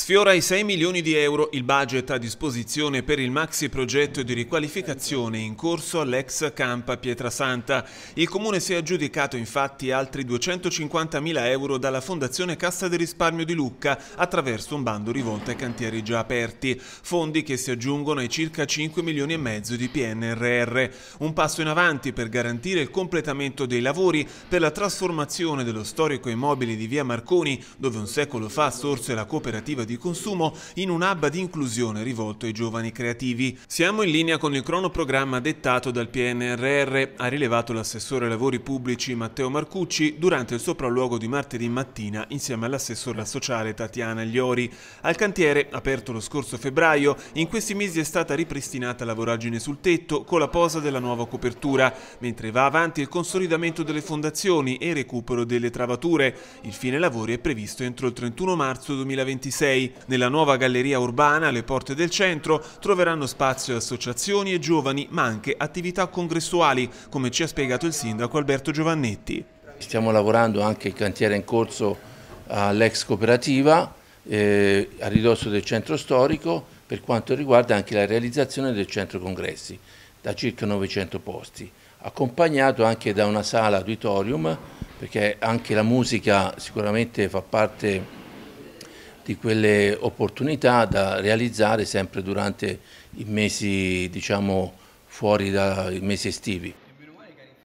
Sfiora i 6 milioni di euro il budget a disposizione per il maxi progetto di riqualificazione in corso all'ex Campa Pietrasanta. Il comune si è aggiudicato infatti altri 250 mila euro dalla Fondazione Cassa del Risparmio di Lucca attraverso un bando rivolto ai cantieri già aperti, fondi che si aggiungono ai circa 5 milioni e mezzo di PNRR. Un passo in avanti per garantire il completamento dei lavori per la trasformazione dello storico immobile di via Marconi, dove un secolo fa sorse la cooperativa di di consumo in un hub di inclusione rivolto ai giovani creativi. Siamo in linea con il cronoprogramma dettato dal PNRR, ha rilevato l'assessore lavori pubblici Matteo Marcucci durante il sopralluogo di martedì mattina insieme all'assessora sociale Tatiana Gliori. Al cantiere, aperto lo scorso febbraio, in questi mesi è stata ripristinata la voragine sul tetto con la posa della nuova copertura, mentre va avanti il consolidamento delle fondazioni e il recupero delle travature. Il fine lavori è previsto entro il 31 marzo 2026 musei. Nella nuova galleria urbana, alle porte del centro, troveranno spazio associazioni e giovani, ma anche attività congressuali, come ci ha spiegato il sindaco Alberto Giovannetti. Stiamo lavorando anche il cantiere in corso all'ex cooperativa, eh, a ridosso del centro storico, per quanto riguarda anche la realizzazione del centro congressi, da circa 900 posti, accompagnato anche da una sala auditorium perché anche la musica sicuramente fa parte di quelle opportunità da realizzare sempre durante i mesi, diciamo, fuori dai mesi estivi.